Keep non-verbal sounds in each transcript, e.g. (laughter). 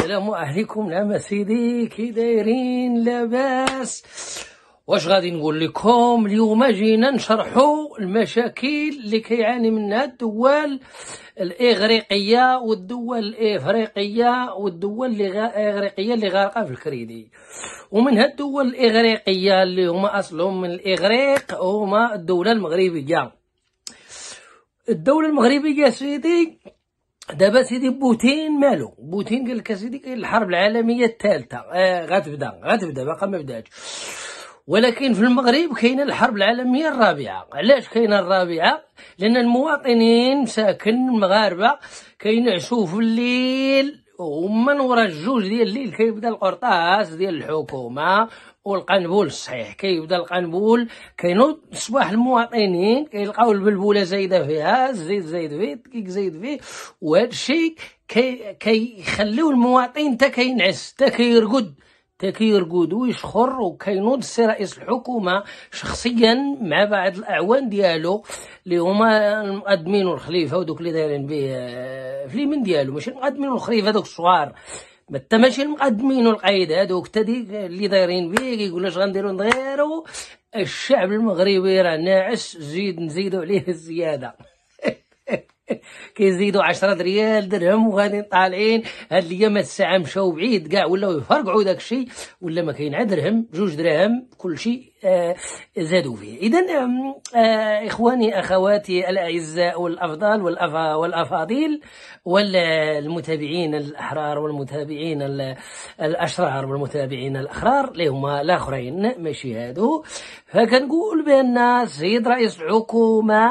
السلام عليكم نعم سيدي كي دايرين لاباس واش غادي نقول لكم اليوم جينا نشرحوا المشاكل اللي كيعاني منها الدول الاغريقيه والدول الافريقيه والدول الاغريقيه اللي غارقه في الكريدي ومن هاد الدول الاغريقيه اللي هما اصلهم من الاغريق هما الدوله المغربيه الدوله المغربيه سيدي دابا سيدي بوتين مالو بوتين قال لك سيدي كاين الحرب العالميه الثالثه آه غتبدا غتبدا باقا ما بداتش ولكن في المغرب كاينه الحرب العالميه الرابعه علاش كاينه الرابعه لان المواطنين ساكن المغاربه كينعسوا في الليل ومن ورا الجوج ديال الليل كيبدا القرطاس ديال الحكومه والقنبول الصحيح كيبدا القنبول كينوض صباح المواطنين كيلقاو البلبوله زايده فيها الزيت زايد فيه الدقيق زايد فيه وهذا الشيء كيخليو كي المواطن تا كينعس تا كيرقد تكير قدويش خر وكينوض سي رئيس الحكومه شخصيا مع بعض الاعوان ديالو اللي هما المقدمين والخليفه ودوك اللي دايرين به آه، في اليمين ديالو ماشي المقدمين والخليفه دوك الصغار ما تا ماشي المقدمين والقايد هادوك تا ديك اللي دايرين به كيقول اش غنديرو نغيرو الشعب المغربي راه ناعس زيد نزيدو عليه الزياده (laughs) كيزيدوا 10 ريال درهم وغادي طالعين هاد الايام الساعه مشاو بعيد كاع ولاو يفرقعوا داكشي ولا ما كاين درهم جوج دراهم كلشي آه، زادوا فيه إذا آه، إخواني أخواتي الأعزاء والأفضال والأفا والأفاضيل والمتابعين الأحرار والمتابعين الأشرار والمتابعين الأخرار اللي هما الآخرين ماشي هادو فكنقول بأن السيد رئيس الحكومة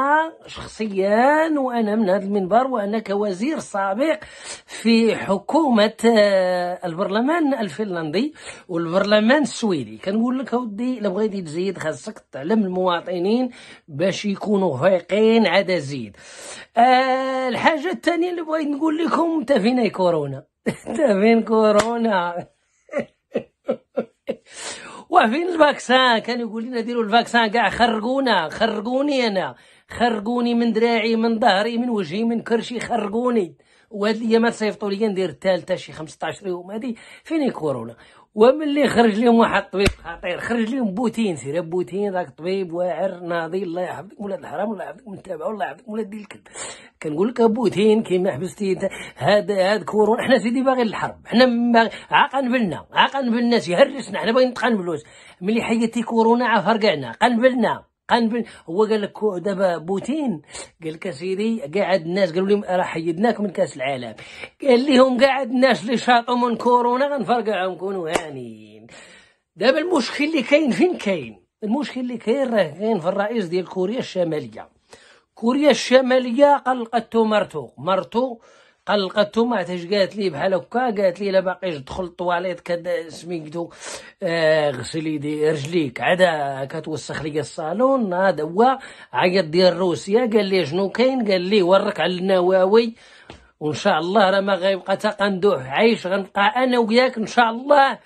شخصيا وأنا من هذا المنبر وأنا كوزير سابق في حكومة آه، البرلمان الفنلندي والبرلمان السويدي كنقول لك أودي لبغيتي زيد زيد خاصك تعلم المواطنين باش يكونوا فايقين عاد زيد آه الحاجه الثانيه اللي بغيت نقول لكم تا (laughs) فين كورونا تا فين كورونا وفين الفاكسان كانوا يقول لنا ديروا الفاكسان كاع خرقونا خرقوني انا خرقوني من دراعي من ظهري من وجهي من كرشي خرقوني وهاد الايامات صيفطوا لي ندير الثالثه شي 15 يوم هادي فين كورونا وملي خرج لهم واحد الطبيب خطير خرج لهم بوتين سير بوتين ذاك طبيب واعر ناضي الله يحفظك ولاد الحرام الله يحفظك من تابعه الله يحفظك ولاد ديال الكلب كنقول لك بوتين كيما حبستي انت هذا هذا كورونا حنا سيدي باغي الحرب حنا عا عا قنبلنا قنبلنا شي هرسنا حنا باغيين نتقنبلوش ملي حياتي كورونا عفر كاعنا قنبلنا قنبل هو قال لك دابا بوتين قال لك اسيدي قاعد الناس قالوا لهم راه حيدناك من كاس العالم قال لهم قاعد الناس اللي شاطوا من كورونا غنفرقعهم كونوا هانيين دابا المشكل اللي كاين فين كاين المشكل اللي كاين راه كاين في الرئيس ديال كوريا الشماليه كوريا الشماليه قلقت مرتو مرتو قلقته ما عرفتش قالت لي بحال هكا قالت لي لا باقي دخل الطواليت كد سميكدو آه غسل يدي رجليك عاد كتوسخ لي الصالون هذا هو عيط ديال روسيا قال لي شنو كاين قال لي ورك على النواوي وان شاء الله راه ما غيبقى تا قندوح عايش غنبقى انا وياك ان شاء الله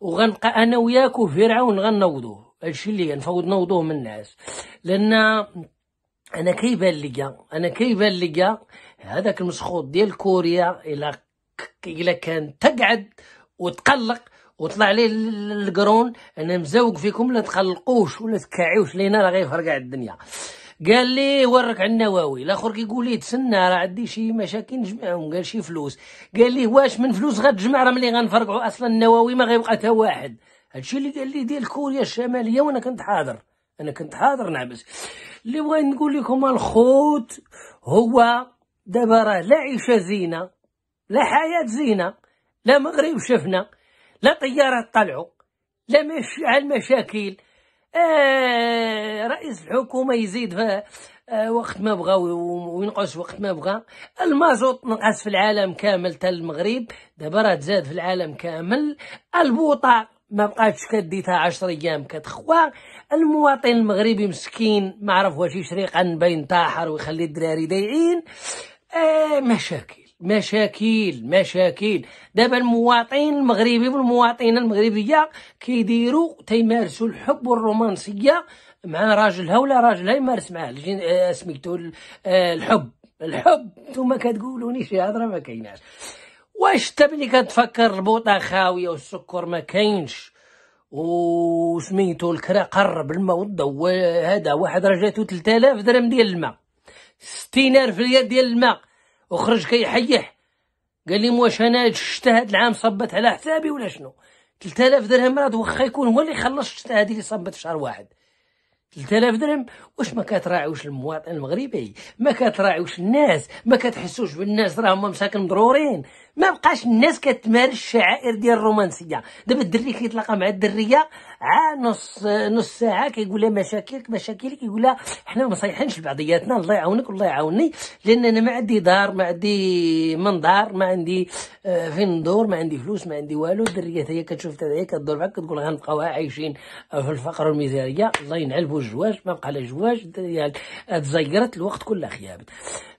وغنبقى انا وياك وفرعون غنوضوه هادشي اللي غنفوض نوضوه من الناس لان انا كيبان ليا انا كيبان ليا هذاك المسخوط ديال كوريا الا الا كان تقعد وتقلق وطلع عليه القرون انا مزوق فيكم لا تقلقوش ولا تكعيوش لينا راه غيفرقع الدنيا قال لي ورك على النواوي الاخر كيقول لي تسنى راه عندي شي مشاكل نجمعهم قال شي فلوس قال لي واش من فلوس غتجمع راه ملي غنفرقعوا اصلا النواوي ما غيبقى حتى واحد هادشي اللي قال لي ديال كوريا الشماليه وانا كنت حاضر انا كنت حاضر نعبس اللي بغيت نقول لكم الخوت هو دابا راه لا عيشة زينة لا حياة زينة لا مغرب شفنا لا طيارات طلعوا لا مش على المشاكل آه رئيس الحكومة يزيد آه وقت ما بغى وينقص وقت ما بغى المازوت نقص في العالم كامل تاع المغرب دابا راه تزاد في العالم كامل البوطا ما بقاتش كديتها 10 ايام كتخوى المواطن المغربي مسكين ما عرف واش يشري قنبل ينتحر ويخلي الدراري ضايعين آه مشاكل مشاكل مشاكل دابا المواطن المغربي والمواطنه المغربيه كيديروا تيمارسوا الحب والرومانسيه مع راجلها ولا راجلها يمارس معاه آه، سميتو آه، الحب الحب نتوما كتقولوني شي هضره ما كايناش واش تا ملي كتفكر البوطه خاويه والسكر ما كاينش وسميتو الكرا قرب الماء والضو هذا واحد راه جاتو 3000 درهم ديال الماء ألف ريال ديال الماء وخرج كيحيح قال لي واش انا الشتا هاد العام صبت على حسابي ولا شنو 3000 درهم راه واخا يكون هو اللي خلص الشتا هذه اللي صبت في شهر واحد 3000 درهم واش ما كتراعيوش المواطن المغربي ما كتراعيوش الناس ما كتحسوش بالناس راهم مساكن مضرورين ما بقاش الناس كتمارس الشعائر ديال الرومانسيه دابا الدري كيتلاقى مع الدريه عا نص نص ساعه كيقول لها مشاكلك مشاكلك يقول لها حنا ما صايحينش بعضياتنا الله يعاونك والله يعاوني لان انا ما عندي دار ما عندي منظار ما عندي آه، فين ندور ما عندي فلوس ما عندي والو الدريه هي كتشوف حتى هي كتدور معاك كتقول غنبقاو عايشين في الفقر والميزانيه الله ينعل بو ما بقى لا جواج تزيرت الوقت كله خيابت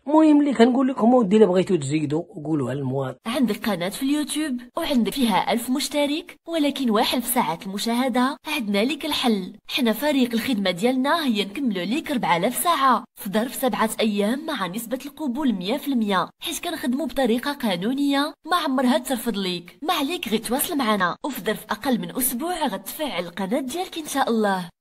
المهم اللي كنقول لكم ودي الا بغيتو تزيدو قولوها للمواطن عندك قناه في اليوتيوب وعندك فيها ألف مشترك ولكن واحد ساعات المشاهده عندنا لك الحل حنا فريق الخدمه ديالنا هي نكملوا ليك 4000 ساعه في ظرف سبعه ايام مع نسبه القبول 100% حيت كنخدموا بطريقه قانونيه ما عمرها ترفض ليك ما عليك غير تواصل معنا وفي ظرف اقل من اسبوع غتفعل القناه ديالك ان شاء الله